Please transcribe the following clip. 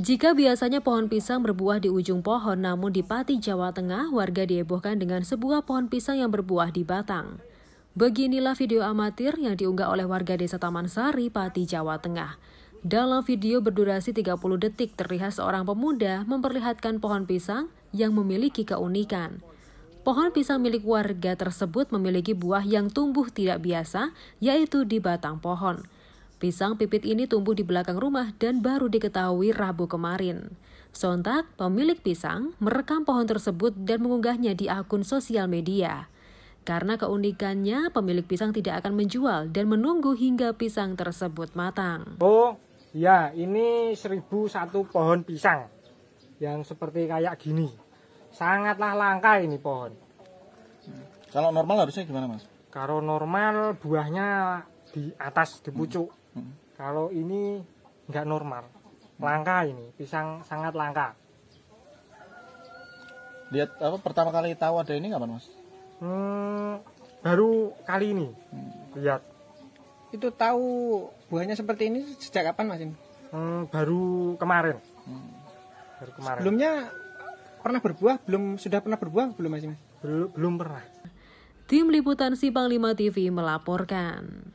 Jika biasanya pohon pisang berbuah di ujung pohon, namun di Pati, Jawa Tengah, warga dihebohkan dengan sebuah pohon pisang yang berbuah di batang. Beginilah video amatir yang diunggah oleh warga desa Taman Sari, Pati, Jawa Tengah. Dalam video berdurasi 30 detik, terlihat seorang pemuda memperlihatkan pohon pisang yang memiliki keunikan. Pohon pisang milik warga tersebut memiliki buah yang tumbuh tidak biasa, yaitu di batang pohon. Pisang pipit ini tumbuh di belakang rumah dan baru diketahui Rabu kemarin. Sontak, pemilik pisang merekam pohon tersebut dan mengunggahnya di akun sosial media. Karena keunikannya, pemilik pisang tidak akan menjual dan menunggu hingga pisang tersebut matang. Oh, ya ini 1001 pohon pisang yang seperti kayak gini. Sangatlah langka ini pohon. Kalau normal harusnya gimana mas? Kalau normal buahnya di atas di hmm. pucuk. Hmm. Hmm. Kalau ini nggak normal, hmm. langka ini pisang sangat langka. Lihat apa pertama kali tahu ada ini kapan mas? Hmm, baru kali ini hmm. lihat. Itu tahu buahnya seperti ini sejak kapan mas ini? Hmm, baru kemarin. Hmm. Baru kemarin. Sebelumnya pernah berbuah belum sudah pernah berbuah belum mas ini? Belum belum pernah. Tim Liputan Simpang 5 TV melaporkan.